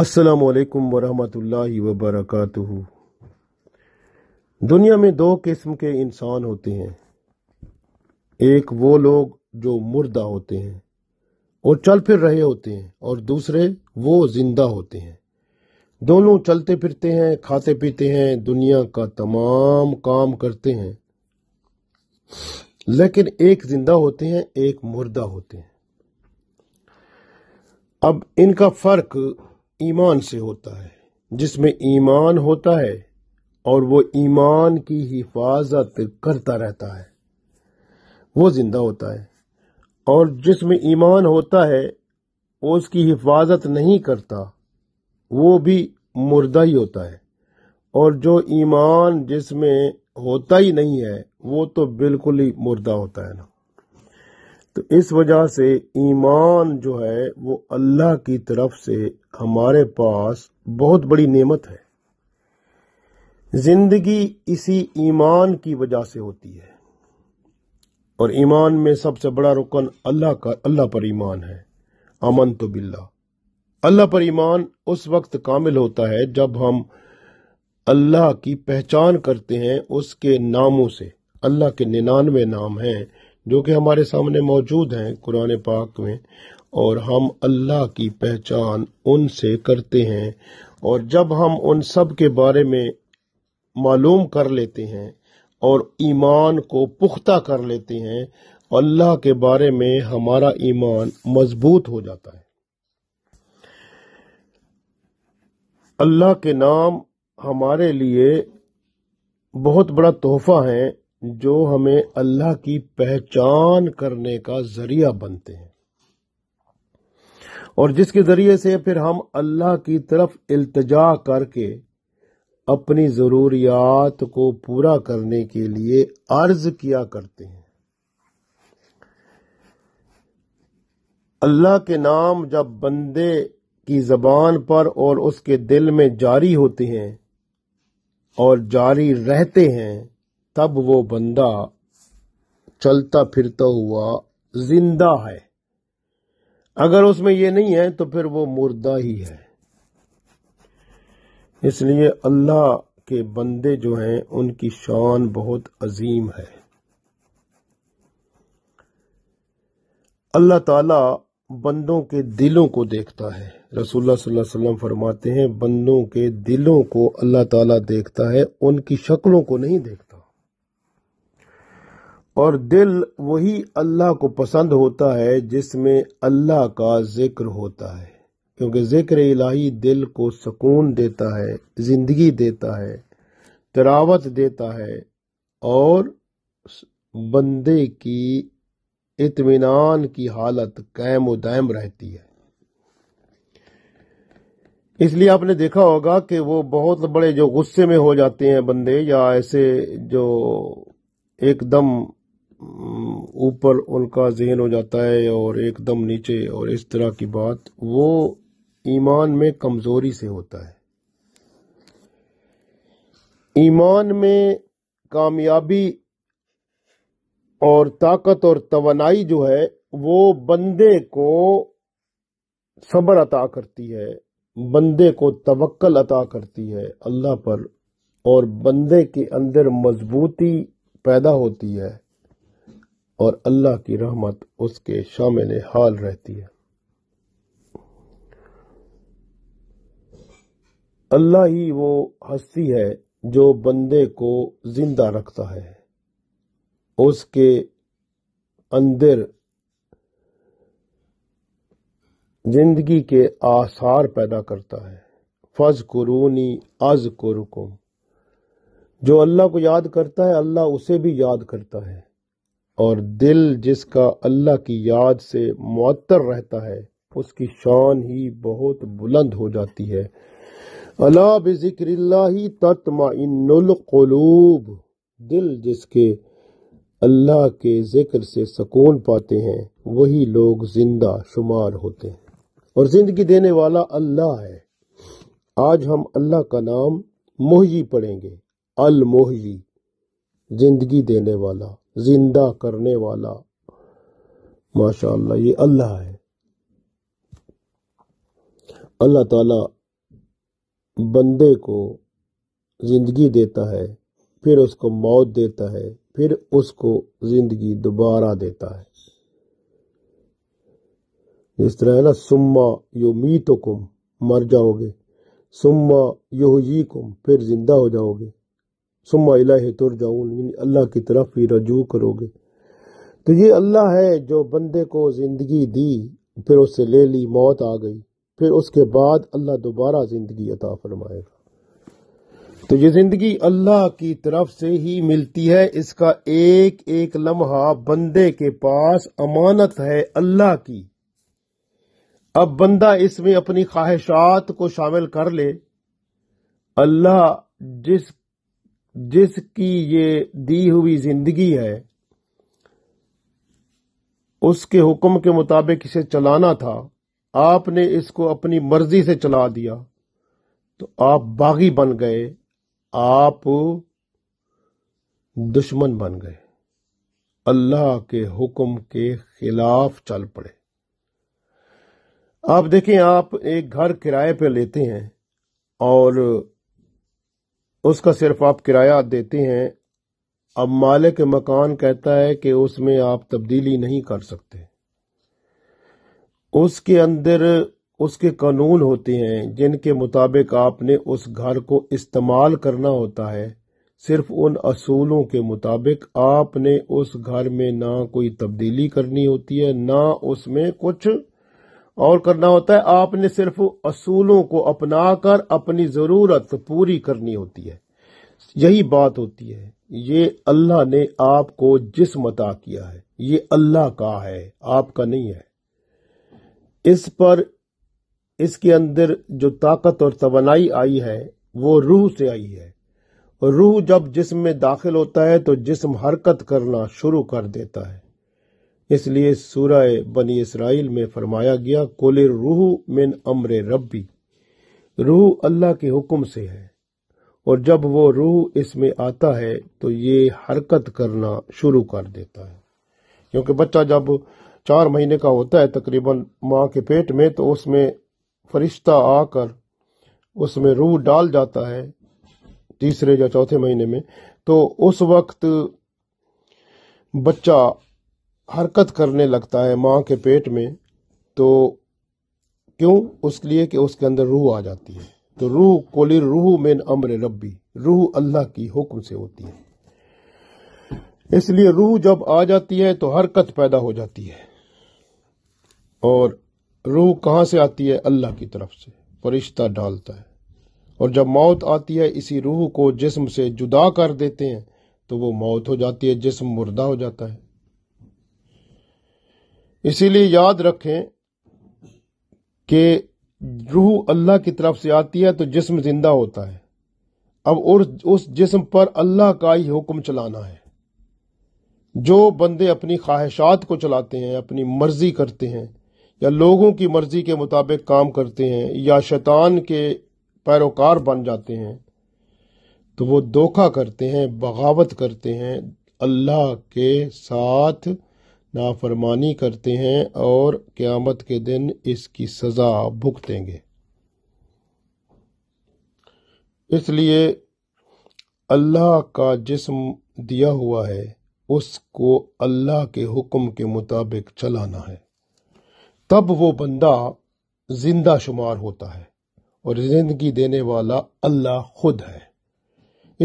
असलकम वरहमतुल्लाहि वबरकत दुनिया में दो किस्म के इंसान होते हैं एक वो लोग जो मुर्दा होते हैं और चल फिर रहे होते हैं और दूसरे वो जिंदा होते हैं दोनों चलते फिरते हैं खाते पीते हैं दुनिया का तमाम काम करते हैं लेकिन एक जिंदा होते हैं एक मुर्दा होते हैं अब इनका फ़र्क ईमान से होता है जिसमें ईमान होता है और वो ईमान की हिफाजत करता रहता है वो जिंदा होता है और जिसमें ईमान होता है वो उसकी हिफाजत नहीं करता वो भी मुर्दा ही होता है और जो ईमान जिसमें होता ही नहीं है वो तो बिल्कुल ही मुर्दा होता है ना तो इस वजह से ईमान जो है वो अल्लाह की तरफ से हमारे पास बहुत बड़ी नेमत है जिंदगी इसी ईमान की वजह से होती है और ईमान में सबसे बड़ा रुकन अल्लाह का अल्लाह पर ईमान है अमन तो बिल्ला अल्लाह पर ईमान उस वक्त कामिल होता है जब हम अल्लाह की पहचान करते हैं उसके नामों से अल्लाह के निन्यानवे नाम हैं जो कि हमारे सामने मौजूद हैं कुरान पाक में और हम अल्लाह की पहचान उनसे करते हैं और जब हम उन सब के बारे में मालूम कर लेते हैं और ईमान को पुख्ता कर लेते हैं अल्लाह के बारे में हमारा ईमान मजबूत हो जाता है अल्लाह के नाम हमारे लिए बहुत बड़ा तोहफा है जो हमें अल्लाह की पहचान करने का जरिया बनते हैं और जिसके जरिए से फिर हम अल्लाह की तरफ इल्तजा करके अपनी जरूरियात को पूरा करने के लिए अर्ज किया करते हैं अल्लाह के नाम जब बंदे की जबान पर और उसके दिल में जारी होते हैं और जारी रहते हैं तब वो बंदा चलता फिरता हुआ जिंदा है अगर उसमें ये नहीं है तो फिर वो मुर्दा ही है इसलिए अल्लाह के बंदे जो हैं उनकी शान बहुत अजीम है अल्लाह ताला बंदों के दिलों को देखता है रसूलुल्लाह सल्लल्लाहु अलैहि वसल्लम फरमाते हैं बंदों के दिलों को अल्लाह ताला देखता है उनकी शक्लों को नहीं देखता और दिल वही अल्लाह को पसंद होता है जिसमें अल्लाह का जिक्र होता है क्योंकि जिक्र इलाही दिल को सुकून देता है जिंदगी देता है तरावत देता है और बंदे की इतमान की हालत कैम उदायम रहती है इसलिए आपने देखा होगा कि वो बहुत बड़े जो गुस्से में हो जाते हैं बंदे या ऐसे जो एकदम ऊपर उनका जहन हो जाता है और एकदम नीचे और इस तरह की बात वो ईमान में कमज़ोरी से होता है ईमान में कामयाबी और ताकत और तवनाई जो है वो बंदे को सब्र अता करती है बंदे को तवक्ल अता करती है अल्लाह पर और बंदे के अंदर मजबूती पैदा होती है और अल्लाह की रहमत उसके शामिल हाल रहती है अल्लाह ही वो हस्ती है जो बंदे को जिंदा रखता है उसके अंदर जिंदगी के आसार पैदा करता है फज कुरूनी अज कुरुकुम जो अल्लाह को याद करता है अल्लाह उसे भी याद करता है और दिल जिसका अल्लाह की याद से मअतर रहता है उसकी शान ही बहुत बुलंद हो जाती है अला बिक्र तत्माइनूब दिल जिसके अल्लाह के जिक्र से सकून पाते हैं वही लोग जिंदा शुमार होते हैं और जिंदगी देने वाला अल्लाह है आज हम अल्लाह का नाम मोहजी पढ़ेंगे अल मोहजी जिंदगी देने वाला जिंदा करने वाला माशाल्लाह ये अल्लाह है अल्लाह ताला बंदे को जिंदगी देता है फिर उसको मौत देता है फिर उसको जिंदगी दोबारा देता है जिस तरह है ना सुम्मा यो मी तो कुम मर जाओगे सुम्मा यो ही कुम फिर जिंदा हो जाओगे सुम्मा तुर जाऊन अल्लाह की तरफ ही रजू करोगे तो ये अल्लाह है जो बंदे को ज़िंदगी दी फिर उससे ले ली मौत आ गई फिर उसके बाद अल्लाह दोबारा ज़िंदगी अता फरमाएगा तो ये ज़िंदगी अल्लाह की तरफ से ही मिलती है इसका एक एक लम्हा बंदे के पास अमानत है अल्लाह की अब बंदा इसमें अपनी ख्वाहिशात को शामिल कर ले अल्लाह जिस जिसकी ये दी हुई जिंदगी है उसके हुक्म के मुताबिक इसे चलाना था आपने इसको अपनी मर्जी से चला दिया तो आप बागी बन गए आप दुश्मन बन गए अल्लाह के हुक्म के खिलाफ चल पड़े आप देखें आप एक घर किराए पर लेते हैं और उसका सिर्फ आप किराया देते हैं अब मालिक मकान कहता है कि उसमें आप तब्दीली नहीं कर सकते उसके अंदर उसके कानून होते हैं जिनके मुताबिक आपने उस घर को इस्तेमाल करना होता है सिर्फ उन असूलों के मुताबिक आपने उस घर में ना कोई तब्दीली करनी होती है ना उसमें कुछ और करना होता है आपने सिर्फ असूलों को अपनाकर अपनी जरूरत पूरी करनी होती है यही बात होती है ये अल्लाह ने आपको जिसम मता किया है ये अल्लाह का है आपका नहीं है इस पर इसके अंदर जो ताकत और तोनाई आई है वो रूह से आई है रूह जब जिसम में दाखिल होता है तो जिसम हरकत करना शुरू कर देता है इसलिए सूरह बनी इसराइल में फरमाया गया कोले रूह मिन अमर रब्बी रूह अल्लाह के हुक्म से है और जब वो रूह इसमें आता है तो ये हरकत करना शुरू कर देता है क्योंकि बच्चा जब चार महीने का होता है तकरीबन माँ के पेट में तो उसमें फरिश्ता आकर उसमें रूह डाल जाता है तीसरे या चौथे महीने में तो उस वक्त बच्चा हरकत करने लगता है माँ के पेट में तो क्यों उस लिए कि उसके अंदर रूह आ जाती है तो रूह कोली रूह में अमर रब्बी रूह अल्लाह की हुक्म से होती है इसलिए रूह जब आ जाती है तो हरकत पैदा हो जाती है और रूह कहाँ से आती है अल्लाह की तरफ से फरिश्ता डालता है और जब मौत आती है इसी रूह को जिस्म से जुदा कर देते हैं तो वो मौत हो जाती है जिस्म मुर्दा हो जाता है इसीलिए याद रखें कि रूह अल्लाह की तरफ से आती है तो जिस्म जिंदा होता है अब उस जिस्म पर अल्लाह का ही हुक्म चलाना है जो बंदे अपनी ख्वाहिशात को चलाते हैं अपनी मर्जी करते हैं या लोगों की मर्जी के मुताबिक काम करते हैं या शैतान के पैरोकार बन जाते हैं तो वो धोखा करते हैं बगावत करते हैं अल्लाह के साथ नाफरमानी करते हैं और क़यामत के दिन इसकी सज़ा भुगतेंगे इसलिए अल्लाह का जिस्म दिया हुआ है उसको अल्लाह के हुक्म के मुताबिक चलाना है तब वो बंदा जिंदा शुमार होता है और जिंदगी देने वाला अल्लाह खुद है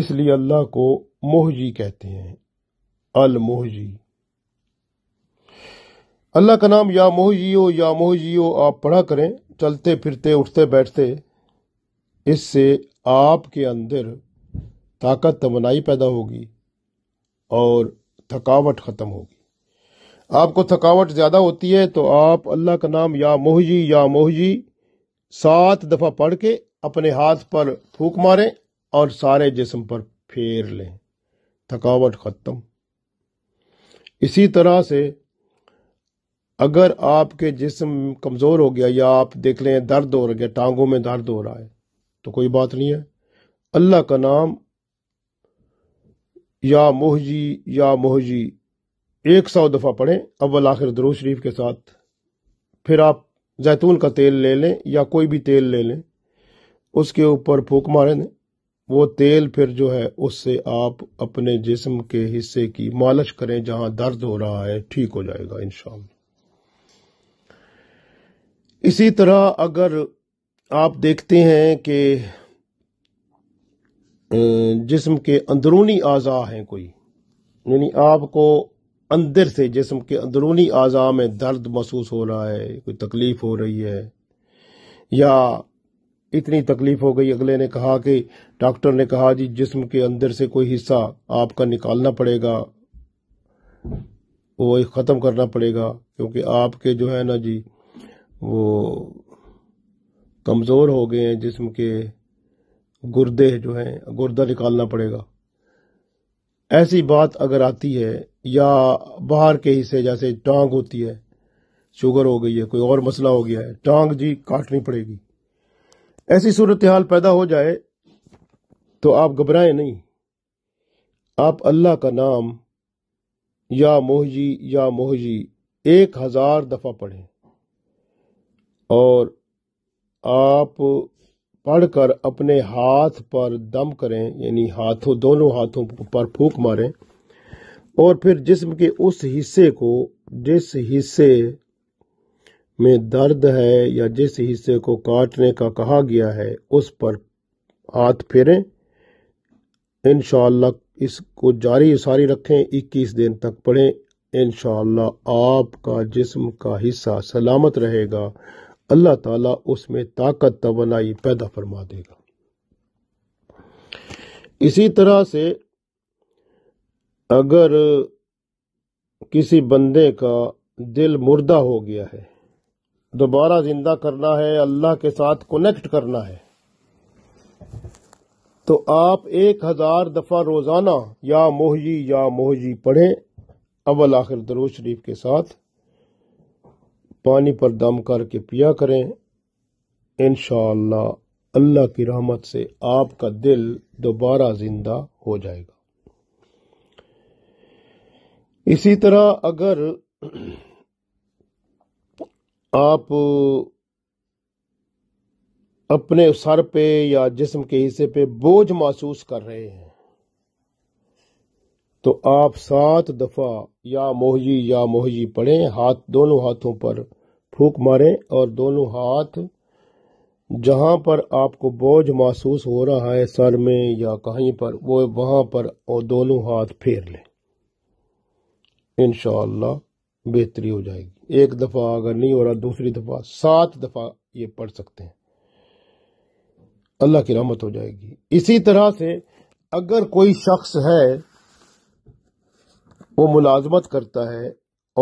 इसलिए अल्लाह को मोहजी कहते हैं अल मोहजी अल्लाह का नाम या मोह जियो या मोह जियो आप पढ़ा करें चलते फिरते उठते बैठते इससे आपके अंदर ताकत तमनाई पैदा होगी और थकावट ख़त्म होगी आपको थकावट ज़्यादा होती है तो आप अल्लाह का नाम या जी या मोहजी सात दफ़ा पढ़ के अपने हाथ पर फूक मारें और सारे जिस्म पर फेर लें थकावट ख़त्म इसी तरह से अगर आपके जिसम कमज़ोर हो गया या आप देख लें दर्द हो गया टांगों में दर्द हो रहा है तो कोई बात नहीं है अल्लाह का नाम या मोहजी या मोहजी एक सौ दफ़ा पढ़ें अव्वल आखिर दरू शरीफ के साथ फिर आप जैतून का तेल ले लें या कोई भी तेल ले लें उसके ऊपर फूक मारें वो तेल फिर जो है उससे आप अपने जिस्म के हिस्से की मालिश करें जहां दर्द हो रहा है ठीक हो जाएगा इंशाल्लाह इसी तरह अगर आप देखते हैं कि जिस्म के अंदरूनी आज़ा हैं कोई यानी आपको अंदर से जिस्म के अंदरूनी आज़ा में दर्द महसूस हो रहा है कोई तकलीफ़ हो रही है या इतनी तकलीफ़ हो गई अगले ने कहा कि डॉक्टर ने कहा जी जिस्म के अंदर से कोई हिस्सा आपका निकालना पड़ेगा वो ख़त्म करना पड़ेगा क्योंकि आपके जो है ना जी वो कमज़ोर हो गए हैं जिसम के गुर्दे जो हैं गुर्दा निकालना पड़ेगा ऐसी बात अगर आती है या बाहर के हिस्से जैसे टांग होती है शुगर हो गई है कोई और मसला हो गया है टांग जी काटनी पड़ेगी ऐसी सूरत हाल पैदा हो जाए तो आप घबराएं नहीं आप अल्लाह का नाम या मोहजी या मोहजी एक हज़ार दफ़ा पढ़ें और आप पढ़कर अपने हाथ पर दम करें यानी हाथों दोनों हाथों पर फूक मारें और फिर जिस्म के उस हिस्से को जिस हिस्से में दर्द है या जिस हिस्से को काटने का कहा गया है उस पर हाथ फेरें इन इसको जारी सारी रखें 21 दिन तक पढ़ें इन आपका जिस्म का हिस्सा सलामत रहेगा अल्लाह ताला उसमें ताकत तोनाई पैदा फरमा देगा इसी तरह से अगर किसी बंदे का दिल मुर्दा हो गया है दोबारा जिंदा करना है अल्लाह के साथ कनेक्ट करना है तो आप एक हजार दफा रोजाना या मोहजी या मोहजी पढ़ें अवल आखिर दरूज शरीफ के साथ पानी पर दम करके पिया करें इन अल्लाह की रहमत से आपका दिल दोबारा जिंदा हो जाएगा इसी तरह अगर आप अपने सर पे या जिस्म के हिस्से पे बोझ महसूस कर रहे हैं तो आप सात दफा या मोहजी या मोहजी पढ़ें हाथ दोनों हाथों पर फूक मारें और दोनों हाथ जहां पर आपको बोझ महसूस हो रहा है सर में या कहीं पर वो वहां पर और दोनों हाथ फेर लें इनशाला बेहतरी हो जाएगी एक दफ़ा अगर नहीं हो रहा दूसरी दफ़ा सात दफ़ा ये पढ़ सकते हैं अल्लाह की रहमत हो जाएगी इसी तरह से अगर कोई शख्स है वो मुलाजमत करता है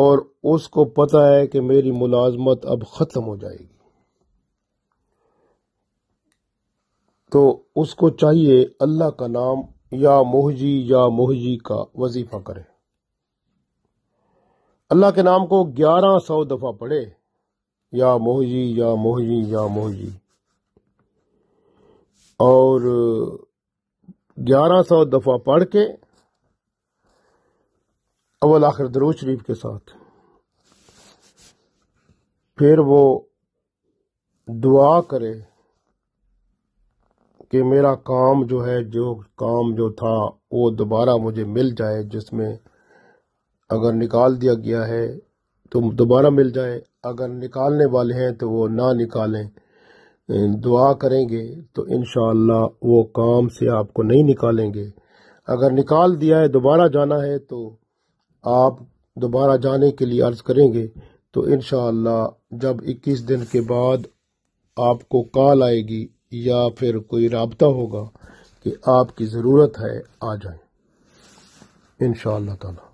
और उसको पता है कि मेरी मुलाजमत अब ख़त्म हो जाएगी तो उसको चाहिए अल्लाह का नाम या मोहजी या मोहजी का वजीफा करे अल्लाह के नाम को ग्यारह सौ दफ़ा पढ़े या मोहजी या मोहजी या मोहजी और ग्यारह सौ दफ़ा पढ़ के अवल आखिर दरूज शरीफ के साथ फिर वो दुआ करे कि मेरा काम जो है जो काम जो था वो दोबारा मुझे मिल जाए जिसमें अगर निकाल दिया गया है तो दोबारा मिल जाए अगर निकालने वाले हैं तो वो ना निकालें दुआ करेंगे तो इन वो काम से आपको नहीं निकालेंगे अगर निकाल दिया है दोबारा जाना है तो आप दोबारा जाने के लिए अर्ज़ करेंगे तो इन जब इक्कीस दिन के बाद आपको कॉल आएगी या फिर कोई रबता होगा कि आपकी ज़रूरत है आ जाए इन ताला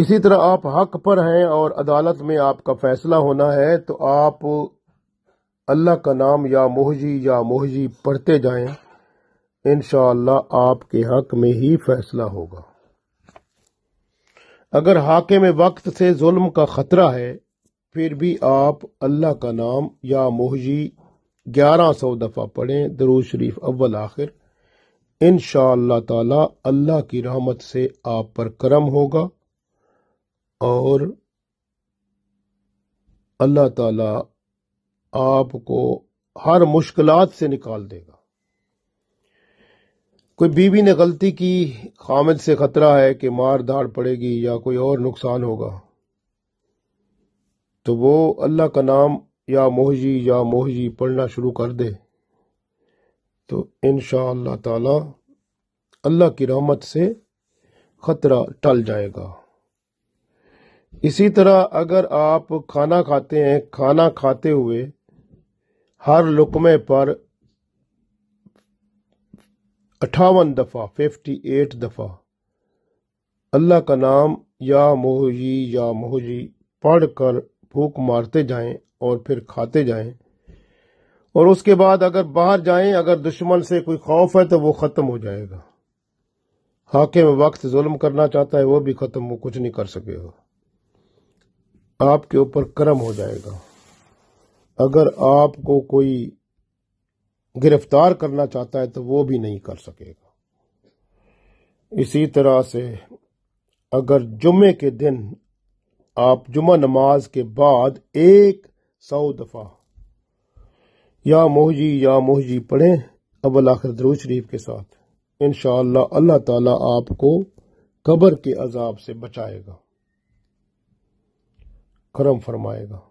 इसी तरह आप हक पर हैं और अदालत में आपका फैसला होना है तो आप अल्लाह का नाम या मोहजी या मोहजी पढ़ते जाए इनशाला आपके हक में ही फैसला होगा अगर हाके में वक्त से जुल्म का खतरा है फिर भी आप अल्लाह का नाम या मोहजी ग्यारह सौ दफ़ा पढ़ें दरूज शरीफ अव्वल आखिर इन ताला अल्लाह की रहमत से आप पर करम होगा और अल्लाह ताला आपको हर मुश्किलात से निकाल देगा कोई बीवी ने गलती की खामिद से खतरा है कि मार धाड़ पड़ेगी या कोई और नुकसान होगा तो वो अल्लाह का नाम या मोहजी या मोहजी पढ़ना शुरू कर दे तो इन ताला अल्लाह की रहमत से खतरा टल जाएगा इसी तरह अगर आप खाना खाते हैं खाना खाते हुए हर लुकमे पर अट्ठावन दफ़ा फिफ्टी एट दफ़ा अल्लाह का नाम या मोहजी या मोहजी पढ़ कर भूख मारते जाएं और फिर खाते जाएं और उसके बाद अगर बाहर जाएं अगर दुश्मन से कोई खौफ है तो वो ख़त्म हो जाएगा हाकिम वक्त जुल्म करना चाहता है वो भी ख़त्म वो कुछ नहीं कर सकेगा आपके ऊपर कर्म हो जाएगा अगर आपको कोई गिरफ्तार करना चाहता है तो वो भी नहीं कर सकेगा इसी तरह से अगर जुम्मे के दिन आप जुमा नमाज के बाद एक सौ दफ़ा या मोहजी या मोहजी पढ़ें अवल आखिर दरूज शरीफ के साथ इनशाला अल्लाह ताला आपको कब्र के अजाब से बचाएगा करम फरमाएगा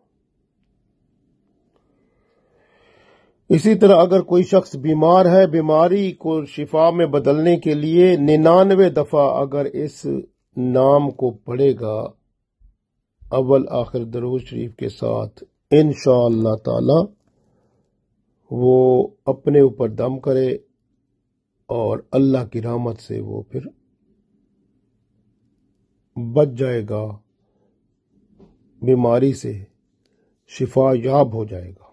इसी तरह अगर कोई शख्स बीमार है बीमारी को शिफा में बदलने के लिए निन्यानवे दफा अगर इस नाम को पढ़ेगा अव्वल आखिर दरोज शरीफ के साथ इन ताला वो अपने ऊपर दम करे और अल्लाह की रहमत से वो फिर बच जाएगा बीमारी से शिफा याब हो जाएगा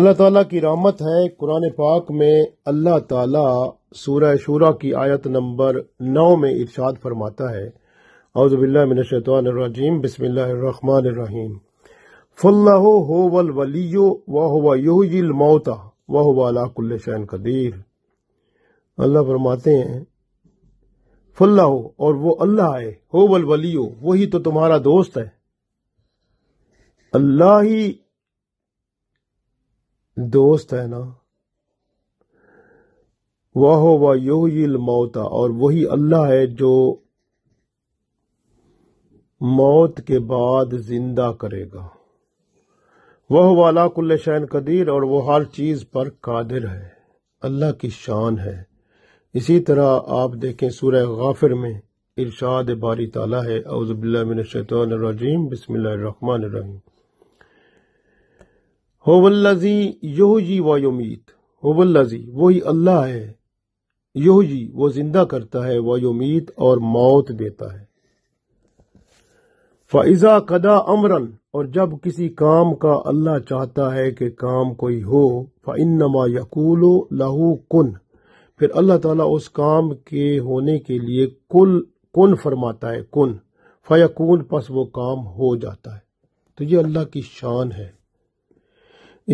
अल्लाह ताला की रामत है कुरान पाक में अल्लाह ताला सूरह शूरा की आयत नंबर नौ में इर्शाद फरमाता है औजबिल्लाजीम बिस्मिल्लाम फुल्लाहो हो वल वलियो वाह युहिल मौता वाह वालाकुल्ल शैन कदीर अल्लाह फरमाते हैं फुल्लाहो और वो अल्लाह है हो वल वलियो वही तो तुम्हारा दोस्त है अल्लाह ही दोस्त है ना वाह वाह योहिल मौता और वही अल्लाह है जो मौत के बाद जिंदा करेगा वह वाला कुल्ल कदीर और वो हर चीज पर कादिर है अल्लाह की शान है इसी तरह आप देखें सूर्य गाफिर में इरशाद बारी ताला है अवजबिल्लाजीम बिस्मिल्लाम होवल्लजी योजी व योमीत वही अल्लाह है योजी वो जिंदा करता है व योमीत और मौत देता है फ़ाइज़ा कदा अमरन और जब किसी काम का अल्लाह चाहता है कि काम कोई हो फ़ाइनमा यकूलो लहू कुन फिर अल्लाह ताला उस काम के होने के लिए कुल कुन फरमाता है कुन फ़यकून पस वो काम हो जाता है तो ये अल्लाह की शान है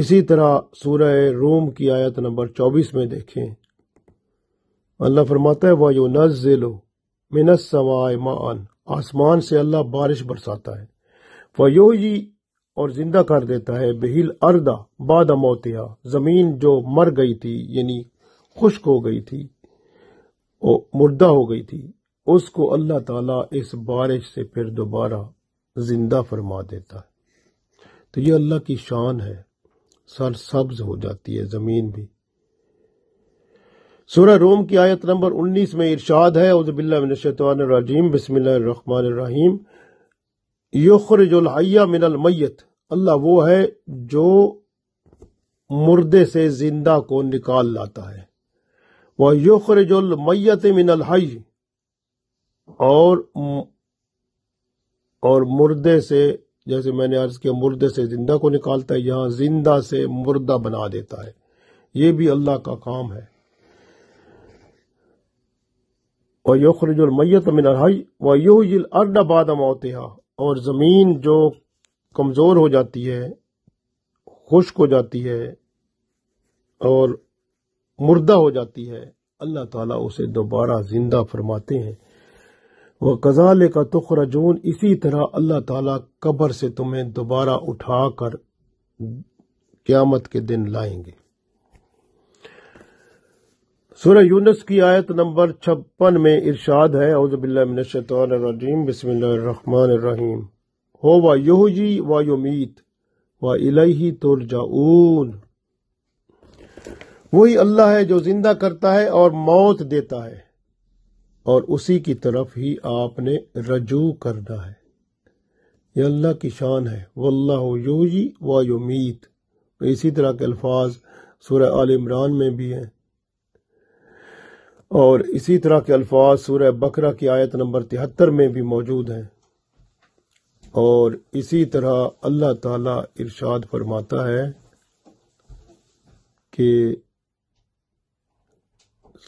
इसी तरह सूरह रोम की आयत नंबर चौबीस में देखें अल्लाह फरमाता है वायु नज़िलो मिनस समाय मान आसमान से अल्लाह बारिश बरसाता है वयोजी और जिंदा कर देता है बेहिल अर्दा बाद मोतिया जमीन जो मर गई थी यानी खुश्क हो गई थी मुर्दा हो गई थी उसको अल्लाह ताला इस बारिश से फिर दोबारा जिंदा फरमा देता है तो ये अल्लाह की शान है सब्ज हो जाती है जमीन भी सूरह रोम की आयत नंबर उन्नीस में इरशाद है उजबिल्लाजीम बसमीम युखरजुलहैया मिनल मैत अल्लाह वो है जो मुर्दे से जिंदा को निकाल लाता है वह युखरजुल मैत मिनल हई और और मुर्दे से जैसे मैंने अर्ज किया मुर्दे से जिंदा को निकालता है यहां जिंदा से मुर्दा बना देता है ये भी अल्लाह का काम है और यखरजुलमैत मिनरहई व युहिल अर्द बाद मौतहा और ज़मीन जो कमज़ोर हो जाती है खुश्क हो जाती है और मुर्दा हो जाती है अल्लाह ताला उसे दोबारा ज़िंदा फरमाते हैं वह कजाल का जून इसी तरह अल्लाह ताला कब्र से तुम्हें दोबारा उठाकर क्यामत के दिन लाएंगे सूर्य यूनस की आयत नंबर छप्पन में इरशाद है अउज़बिल्लाशतरजीम बसमीम हो व युहजी व युमीत व तुर जाऊन वही अल्लाह है जो जिंदा करता है और मौत देता है और उसी की तरफ ही आपने रजू करना है ये अल्लाह की शान है वल्लाह योजी व युमीत तो इसी तरह के अल्फाज सूर्य आल इमरान में भी हैं और इसी तरह के अल्फाज सूर्य बकरा की आयत नंबर तिहत्तर में भी मौजूद हैं और इसी तरह अल्लाह ताला इरशाद फरमाता है कि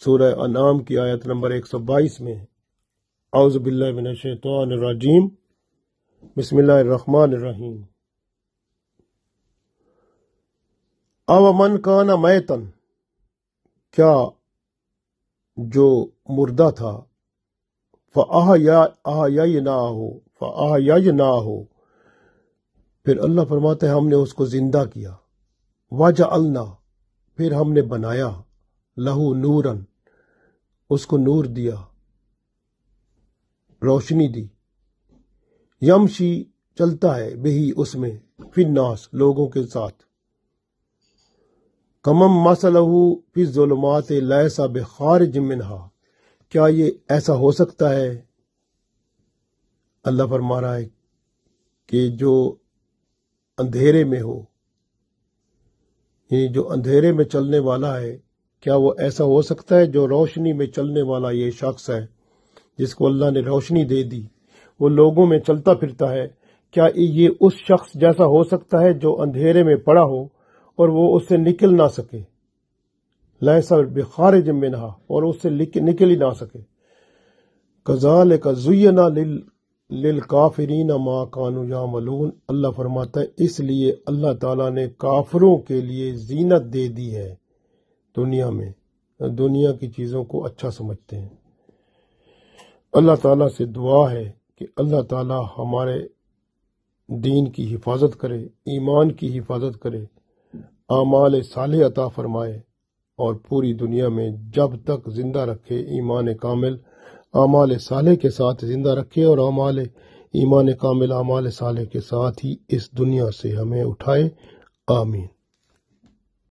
सूर्य अनाम की आयत नंबर 122 में आउज़बिल्लाशतवानरजीम बसमिल्लाम अवमन काना मैतन क्या जो मुर्दा था फ आह या ना हो फ़ाह ना हो फिर अल्लाह फरमाते हैं हमने उसको ज़िंदा किया वाजा अल्ना फिर हमने बनाया लहू नूरन उसको नूर दिया रोशनी दी यमशी चलता है बेही उसमें फिर नास लोगों के साथ कमम मसलहू फिर जुलमात लैसा बेखार मिनहा क्या ये ऐसा हो सकता है अल्लाह फरमा रहा है कि जो अंधेरे में हो यानी जो अंधेरे में चलने वाला है क्या वो ऐसा हो सकता है जो रोशनी में चलने वाला ये शख्स है जिसको अल्लाह ने रोशनी दे दी वो लोगों में चलता फिरता है क्या ये उस शख्स जैसा हो सकता है जो अंधेरे में पड़ा हो और वो उससे निकल ना सके लहसा बेखार जिम्मे नहा और उससे निकल ही ना सके कजाल का लिल लिल काफरीन मा कानू या मलून अल्लाह फरमाता है इसलिए अल्लाह ताला ने काफरों के लिए जीनत दे दी है दुनिया में दुनिया की चीज़ों को अच्छा समझते हैं अल्लाह ताला से दुआ है कि अल्लाह ताला हमारे दीन की हिफाजत करे ईमान की हिफाजत करे आमाल साल अता फरमाए और पूरी दुनिया में जब तक जिंदा रखे ईमान कामिल आमाल साले के साथ जिंदा रखे और आमाल ईमान कामिल आमाल साले के साथ ही इस दुनिया से हमें उठाए आमीन